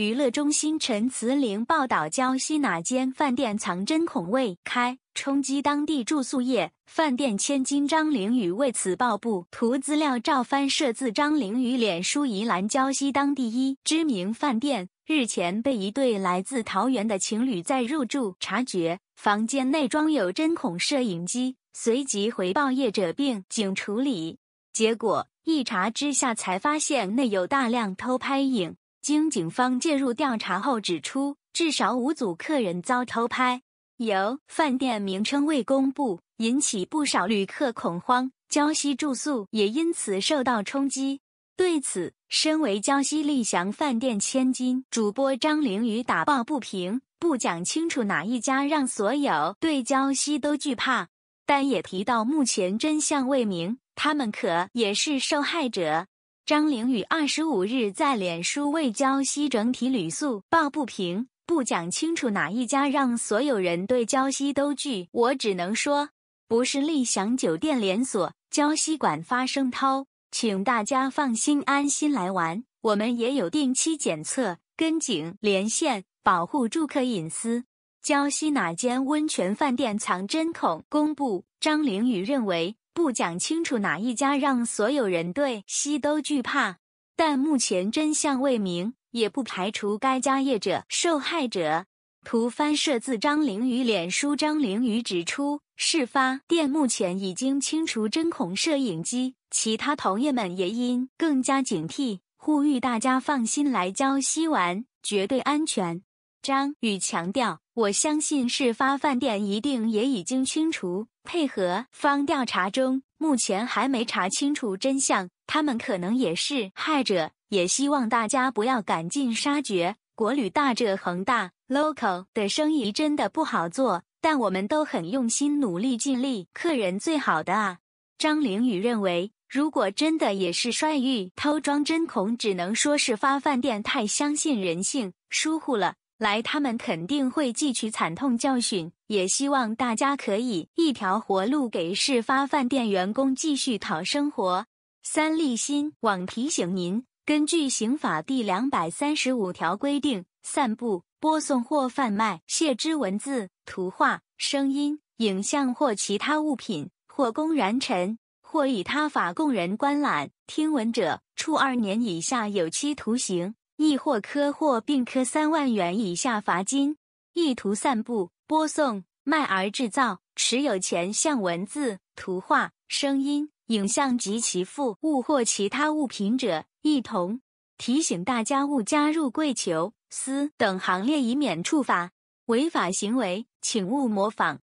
娱乐中心陈慈玲报道：胶西哪间饭店藏针孔未开，冲击当地住宿业？饭店千金张玲雨为此曝布图资料照翻摄自张玲雨脸书宜兰胶西当地一知名饭店，日前被一对来自桃园的情侣在入住察觉房间内装有针孔摄影机，随即回报业者并警处理，结果一查之下才发现内有大量偷拍影。经警方介入调查后指出，至少五组客人遭偷拍，由饭店名称未公布，引起不少旅客恐慌。江西住宿也因此受到冲击。对此，身为江西立祥饭店千金主播张凌云打抱不平，不讲清楚哪一家让所有对江西都惧怕，但也提到目前真相未明，他们可也是受害者。张凌宇二十五日在脸书为娇溪整体旅宿抱不平，不讲清楚哪一家让所有人对娇溪都惧。我只能说，不是丽祥酒店连锁娇溪馆发生偷，请大家放心安心来玩。我们也有定期检测、跟警连线，保护住客隐私。娇溪哪间温泉饭店藏针孔？公布。张凌宇认为，不讲清楚哪一家让所有人对西都惧怕，但目前真相未明，也不排除该家业者受害者。图翻摄自张凌宇脸书。张凌宇指出，事发店目前已经清除针孔摄影机，其他同业们也应更加警惕，呼吁大家放心来教西玩，绝对安全。张宇强调，我相信事发饭店一定也已经清除，配合方调查中，目前还没查清楚真相，他们可能也是害者，也希望大家不要赶尽杀绝。国旅大这恒大 local 的生意真的不好做，但我们都很用心、努力、尽力，客人最好的啊。张凌宇认为，如果真的也是帅玉偷装针孔，只能说是发饭店太相信人性，疏忽了。来，他们肯定会汲取惨痛教训。也希望大家可以一条活路给事发饭店员工继续讨生活。三立新网提醒您：根据刑法第两百三十五条规定，散布、播送或贩卖泄之文字、图画、声音、影像或其他物品，或公然陈，或以他法供人观览、听闻者，处二年以下有期徒刑。亦或科或并科三万元以下罚金。意图散布、播送、卖而制造、持有前向文字、图画、声音、影像及其附物或其他物品者，一同。提醒大家勿加入跪求、私等行列，以免触法。违法行为，请勿模仿。